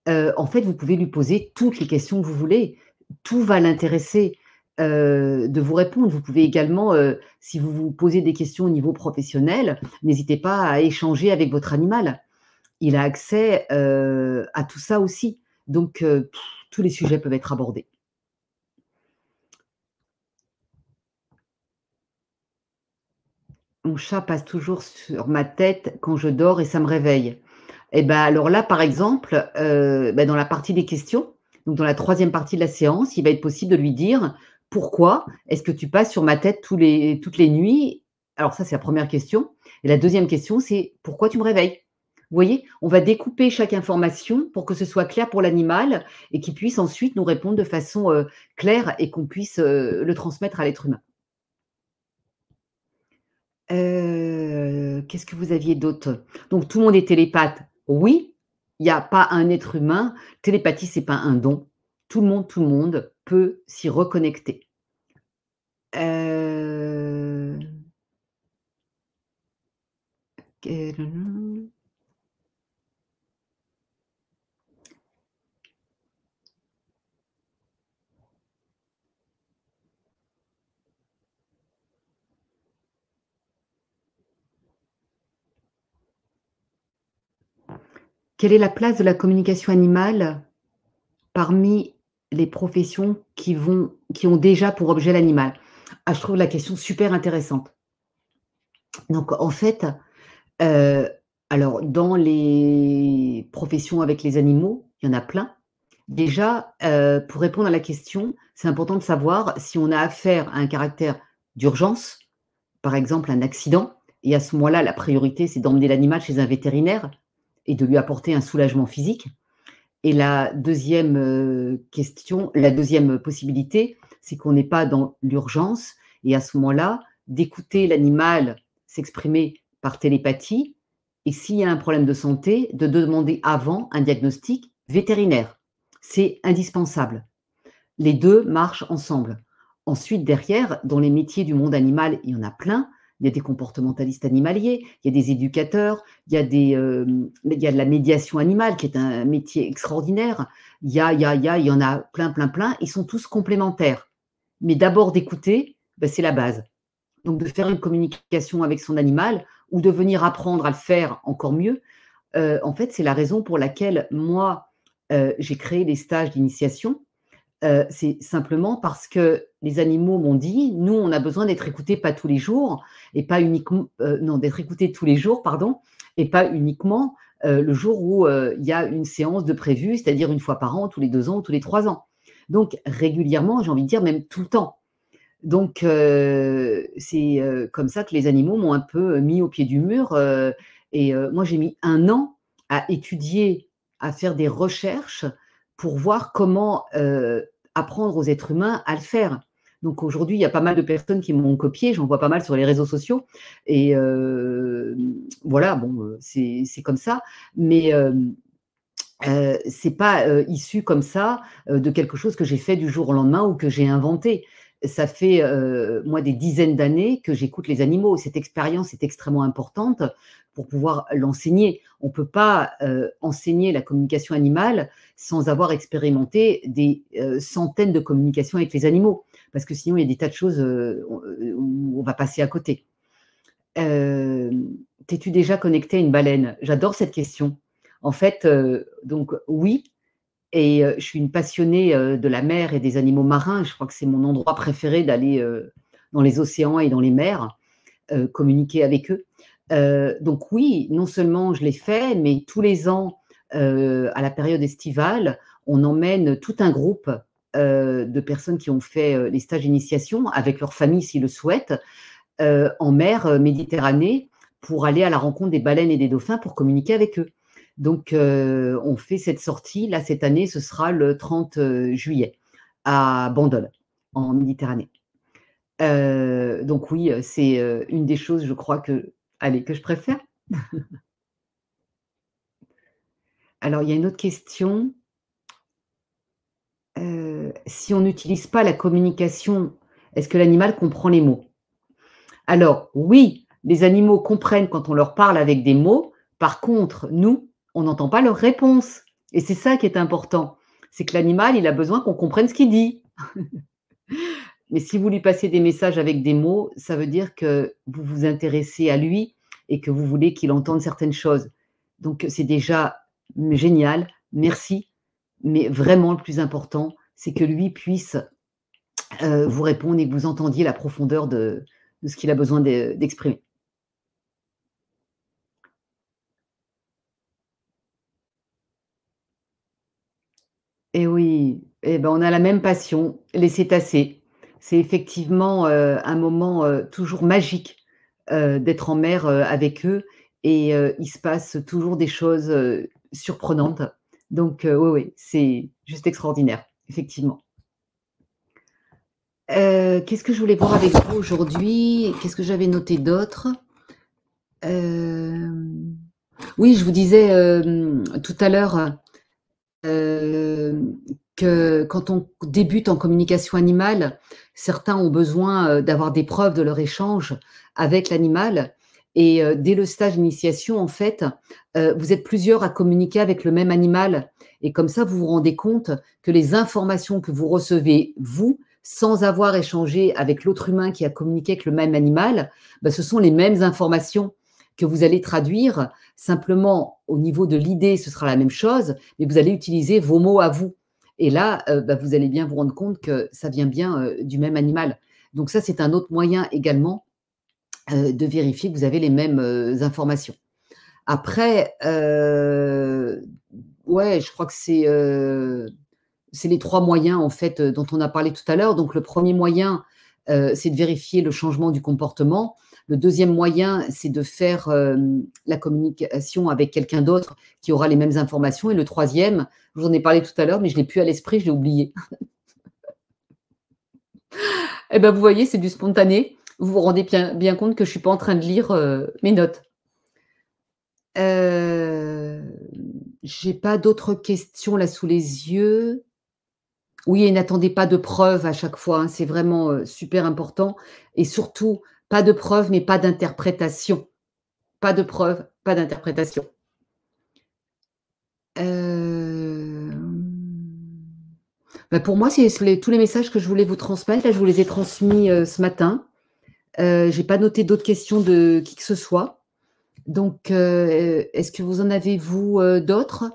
Euh, en fait, vous pouvez lui poser toutes les questions que vous voulez. Tout va l'intéresser euh, de vous répondre. Vous pouvez également, si vous vous posez des questions au niveau professionnel, n'hésitez pas à échanger avec votre animal. Il a accès à tout ça aussi. Donc, tous les sujets peuvent être abordés. mon chat passe toujours sur ma tête quand je dors et ça me réveille. Et eh ben alors là, par exemple, euh, ben, dans la partie des questions, donc dans la troisième partie de la séance, il va être possible de lui dire pourquoi est-ce que tu passes sur ma tête toutes les nuits Alors ça, c'est la première question. Et la deuxième question, c'est pourquoi tu me réveilles Vous voyez, on va découper chaque information pour que ce soit clair pour l'animal et qu'il puisse ensuite nous répondre de façon euh, claire et qu'on puisse euh, le transmettre à l'être humain. Euh, qu'est-ce que vous aviez d'autre Donc, tout le monde est télépathe. Oui, il n'y a pas un être humain. Télépathie, ce n'est pas un don. Tout le monde, tout le monde peut s'y reconnecter. Euh... Quelle est la place de la communication animale parmi les professions qui, vont, qui ont déjà pour objet l'animal ah, Je trouve la question super intéressante. Donc, en fait, euh, alors, dans les professions avec les animaux, il y en a plein. Déjà, euh, pour répondre à la question, c'est important de savoir si on a affaire à un caractère d'urgence, par exemple un accident, et à ce moment-là, la priorité, c'est d'emmener l'animal chez un vétérinaire et de lui apporter un soulagement physique. Et la deuxième euh, question, la deuxième possibilité, c'est qu'on n'est pas dans l'urgence et à ce moment-là, d'écouter l'animal s'exprimer par télépathie et s'il y a un problème de santé, de demander avant un diagnostic vétérinaire. C'est indispensable. Les deux marchent ensemble. Ensuite, derrière, dans les métiers du monde animal, il y en a plein il y a des comportementalistes animaliers, il y a des éducateurs, il y a, des, euh, de la médiation animale qui est un métier extraordinaire. Il y a, il y, en a plein, plein, plein. Ils sont tous complémentaires. Mais d'abord d'écouter, bah, c'est la base. Donc de faire une communication avec son animal ou de venir apprendre à le faire encore mieux, euh, en fait, c'est la raison pour laquelle moi, euh, j'ai créé les stages d'initiation euh, c'est simplement parce que les animaux m'ont dit, nous, on a besoin d'être écoutés pas tous les jours, et pas uniquement, euh, non, d'être écoutés tous les jours, pardon, et pas uniquement euh, le jour où il y a une séance de prévue, c'est-à-dire une fois par an, tous les deux ans tous les trois ans. Donc, régulièrement, j'ai envie de dire, même tout le temps. Donc, c'est comme ça que les animaux m'ont un peu mis au pied du mur. et moi, j'ai mis un an à étudier, à faire des recherches pour voir comment apprendre aux êtres humains à le faire. Donc aujourd'hui, il y a pas mal de personnes qui m'ont copié, j'en vois pas mal sur les réseaux sociaux. Et euh, voilà, bon, euh, c'est comme ça. Mais euh, c'est pas issu comme ça de quelque chose que j'ai fait du jour au lendemain ou que j'ai inventé. Ça fait moi des dizaines d'années que j'écoute les animaux. Cette expérience est extrêmement importante pour pouvoir l'enseigner. On ne peut pas euh, enseigner la communication animale sans avoir expérimenté des euh, centaines de communications avec les animaux, parce que sinon il y a des tas de choses euh, où on va passer à côté. T'es-tu déjà connecté à une baleine J'adore cette question. En fait, donc oui, et je suis une passionnée de la mer et des animaux marins. Je crois que c'est mon endroit préféré d'aller dans les océans et dans les mers, communiquer avec eux. Euh, donc oui, non seulement je l'ai fait, mais tous les ans, euh, à la période estivale, on emmène tout un groupe euh, de personnes qui ont fait les stages d'initiation avec leur famille s'ils le souhaitent en mer Méditerranée pour aller à la rencontre des baleines et des dauphins pour communiquer avec eux. Donc on fait cette sortie, là cette année ce sera le 30 juillet à Bandol en Méditerranée. donc oui, c'est une des choses je crois que allez, que je préfère. Alors, il y a une autre question. Euh, si on n'utilise pas la communication, est-ce que l'animal comprend les mots Alors, oui, les animaux comprennent quand on leur parle avec des mots. Par contre, nous, on n'entend pas leur réponse. Et c'est ça qui est important. C'est que l'animal, il a besoin qu'on comprenne ce qu'il dit. Mais si vous lui passez des messages avec des mots, ça veut dire que vous vous intéressez à lui et que vous voulez qu'il entende certaines choses. Donc c'est déjà génial, merci. Mais vraiment, le plus important, c'est que lui puisse euh, vous répondre et que vous entendiez la profondeur de, ce qu'il a besoin d'exprimer. Eh oui, eh ben on a la même passion, les cétacés c'est effectivement euh, un moment euh, toujours magique euh, d'être en mer avec eux et il se passe toujours des choses surprenantes. Donc, oui, oui, c'est juste extraordinaire, effectivement. Qu'est-ce que je voulais voir avec vous aujourd'hui Qu'est-ce que j'avais noté d'autre Oui, je vous disais tout à l'heure quand on débute en communication animale, certains ont besoin euh, d'avoir des preuves de leur échange avec l'animal. Et euh, dès le stage d'initiation, en fait, euh, vous êtes plusieurs à communiquer avec le même animal. Et comme ça, vous vous rendez compte que les informations que vous recevez, vous, sans avoir échangé avec l'autre humain qui a communiqué avec le même animal, bah, ce sont les mêmes informations que vous allez traduire. Simplement, au niveau de l'idée, ce sera la même chose, mais vous allez utiliser vos mots à vous. Et là, euh, bah, vous allez bien vous rendre compte que ça vient bien euh, du même animal. Donc ça, c'est un autre moyen également euh, de vérifier que vous avez les mêmes informations. Après, ouais, je crois que c'est c'est les trois moyens en fait dont on a parlé tout à l'heure. Donc le premier moyen, c'est de vérifier le changement du comportement. Le deuxième moyen, c'est de faire euh, la communication avec quelqu'un d'autre qui aura les mêmes informations. Et le troisième, je vous en ai parlé tout à l'heure, mais je ne l'ai plus à l'esprit, je l'ai oublié. Eh bien, vous voyez, c'est du spontané. Vous vous rendez bien, compte que je ne suis pas en train de lire euh, mes notes. Je euh, J'ai pas d'autres questions là sous les yeux. Oui, et n'attendez pas de preuves à chaque fois. Hein. c'est vraiment super important. Et surtout, pas de preuve, mais pas d'interprétation. Pas de preuve, pas d'interprétation. Euh, bah, pour moi, c'est tous les messages que je voulais vous transmettre. je vous les ai transmis euh, ce matin. Euh, je n'ai pas noté d'autres questions de qui que ce soit. Donc, est-ce que vous en avez, vous, d'autres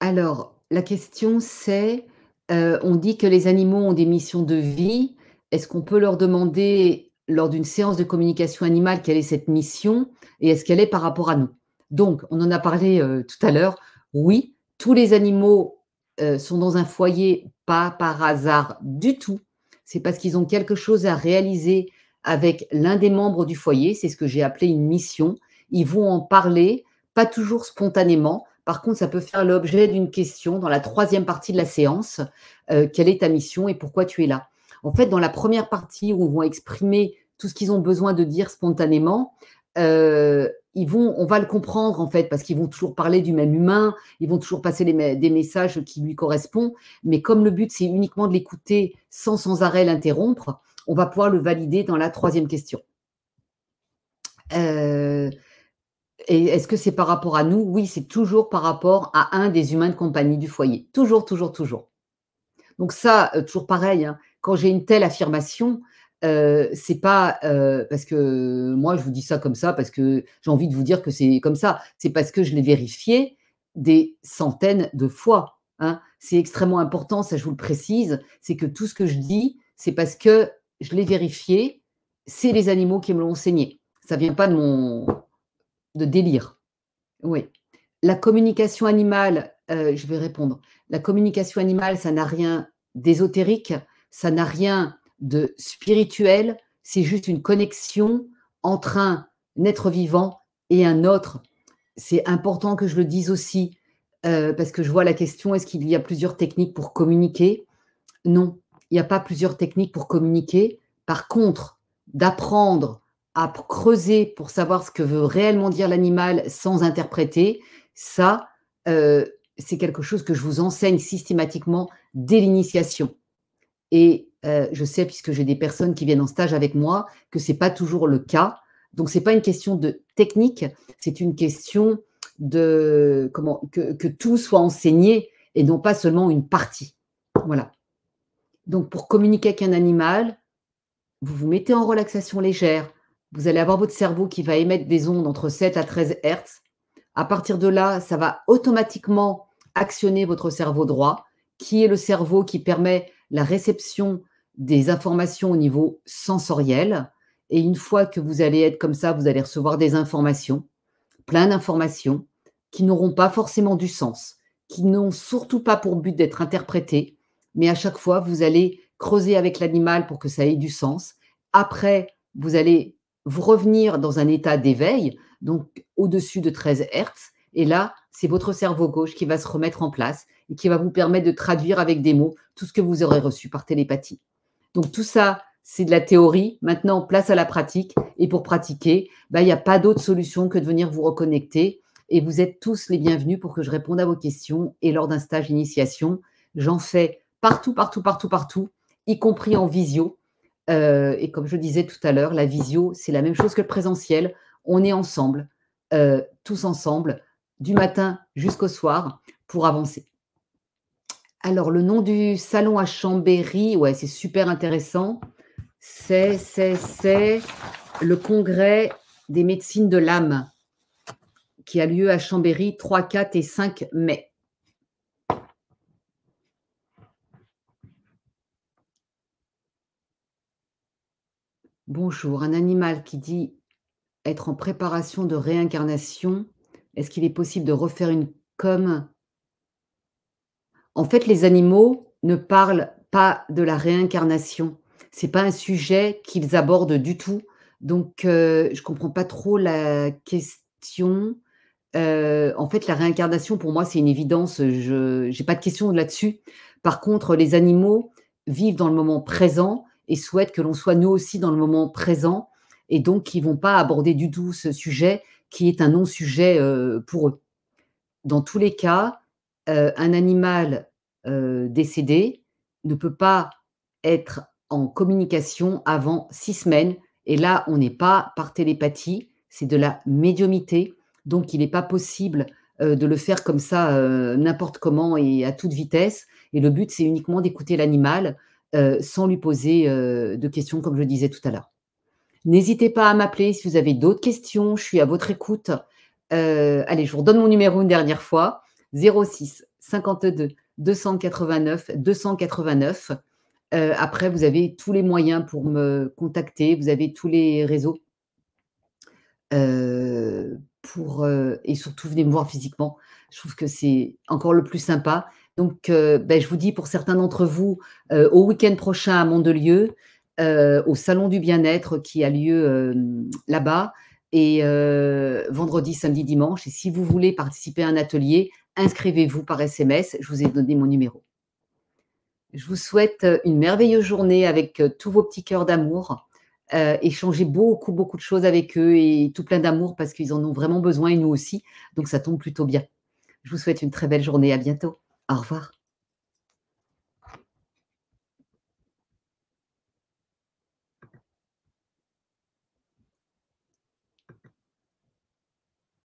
Alors, la question c'est, euh, on dit que les animaux ont des missions de vie. Est-ce qu'on peut leur demander lors d'une séance de communication animale quelle est cette mission et est-ce qu'elle est par rapport à nous Donc, on en a parlé euh, tout à l'heure. Oui, tous les animaux euh, sont dans un foyer, pas par hasard du tout. C'est parce qu'ils ont quelque chose à réaliser avec l'un des membres du foyer. C'est ce que j'ai appelé une mission. Ils vont en parler, pas toujours spontanément, par contre, ça peut faire l'objet d'une question dans la troisième partie de la séance. Euh, quelle est ta mission et pourquoi tu es là En fait, dans la première partie où ils vont exprimer tout ce qu'ils ont besoin de dire spontanément, euh, ils vont, on va le comprendre en fait, parce qu'ils vont toujours parler du même humain, ils vont toujours passer des messages qui lui correspondent. Mais comme le but, c'est uniquement de l'écouter sans sans arrêt l'interrompre, on va pouvoir le valider dans la troisième question. Euh, est-ce que c'est par rapport à nous Oui, c'est toujours par rapport à un des humains de compagnie du foyer. Toujours, toujours, toujours. Donc ça, euh, toujours pareil, hein. quand j'ai une telle affirmation, euh, c'est pas euh, parce que moi je vous dis ça comme ça, parce que j'ai envie de vous dire que c'est comme ça, c'est parce que je l'ai vérifié des centaines de fois. Hein. C'est extrêmement important, ça je vous le précise, c'est que tout ce que je dis, c'est parce que je l'ai vérifié, c'est les animaux qui me l'ont enseigné. Ça vient pas de mon de délire. Oui. La communication animale, euh, je vais répondre. La communication animale, ça n'a rien d'ésotérique, ça n'a rien de spirituel, c'est juste une connexion entre un être vivant et un autre. C'est important que je le dise aussi, euh, parce que je vois la question, est-ce qu'il y a plusieurs techniques pour communiquer Non, il n'y a pas plusieurs techniques pour communiquer. Par contre, d'apprendre à creuser pour savoir ce que veut réellement dire l'animal sans interpréter, ça, euh, c'est quelque chose que je vous enseigne systématiquement dès l'initiation. Et euh, je sais, puisque j'ai des personnes qui viennent en stage avec moi, que ce n'est pas toujours le cas. Donc, ce n'est pas une question de technique, c'est une question de comment que, que, tout soit enseigné et non pas seulement une partie. Voilà. Donc, pour communiquer avec un animal, vous vous mettez en relaxation légère, vous allez avoir votre cerveau qui va émettre des ondes entre 7 à 13 Hertz. À partir de là, ça va automatiquement actionner votre cerveau droit, qui est le cerveau qui permet la réception des informations au niveau sensoriel. Et une fois que vous allez être comme ça, vous allez recevoir des informations, plein d'informations, qui n'auront pas forcément du sens, qui n'ont surtout pas pour but d'être interprétées, mais à chaque fois, vous allez creuser avec l'animal pour que ça ait du sens. Après, vous allez vous revenir dans un état d'éveil, donc au-dessus de 13 Hertz. Et là, c'est votre cerveau gauche qui va se remettre en place et qui va vous permettre de traduire avec des mots tout ce que vous aurez reçu par télépathie. Donc tout ça, c'est de la théorie. Maintenant, place à la pratique. Et pour pratiquer, bah, il n'y a pas d'autre solution que de venir vous reconnecter. Et vous êtes tous les bienvenus pour que je réponde à vos questions. Et lors d'un stage d'initiation, j'en fais partout, partout, partout, partout, y compris en visio. Euh, et comme je disais tout à l'heure, la visio, c'est la même chose que le présentiel. On est ensemble, euh, tous ensemble, du matin jusqu'au soir, pour avancer. Alors, le nom du salon à Chambéry, ouais, c'est super intéressant. C'est, c'est, c'est le congrès des médecines de l'âme qui a lieu à Chambéry 3, 4 et 5 mai. Bonjour, un animal qui dit être en préparation de réincarnation, est-ce qu'il est possible de refaire une com ?» En fait, les animaux ne parlent pas de la réincarnation. C'est pas un sujet qu'ils abordent du tout. Donc, je euh, je comprends pas trop la question. Euh, en fait, la réincarnation, pour moi, c'est une évidence. Je n'ai pas de question là-dessus. Par contre, les animaux vivent dans le moment présent et souhaitent que l'on soit nous aussi dans le moment présent et donc qui ne vont pas aborder du tout ce sujet qui est un non-sujet euh, pour eux. Dans tous les cas, euh, un animal euh, décédé ne peut pas être en communication avant six semaines. Et là, on n'est pas par télépathie, c'est de la médiumité. Donc, il n'est pas possible de le faire comme ça, n'importe comment et à toute vitesse. Et le but, c'est uniquement d'écouter l'animal euh, sans lui poser euh, de questions, comme je le disais tout à l'heure. N'hésitez pas à m'appeler si vous avez d'autres questions, je suis à votre écoute. Euh, allez, je vous redonne mon numéro une dernière fois, 06 52 289 289. après, vous avez tous les moyens pour me contacter, vous avez tous les réseaux. pour, et surtout, venez me voir physiquement. Je trouve que c'est encore le plus sympa. Donc, euh, ben, je vous dis pour certains d'entre vous, euh, au week-end prochain à Mondelieu, euh, au Salon du Bien-être qui a lieu là-bas, et vendredi, samedi, dimanche. Et si vous voulez participer à un atelier, inscrivez-vous par SMS. Je vous ai donné mon numéro. Je vous souhaite une merveilleuse journée avec tous vos petits cœurs d'amour. échangez beaucoup, beaucoup de choses avec eux et tout plein d'amour parce qu'ils en ont vraiment besoin et nous aussi. Donc, ça tombe plutôt bien. Je vous souhaite une très belle journée. À bientôt. Au revoir.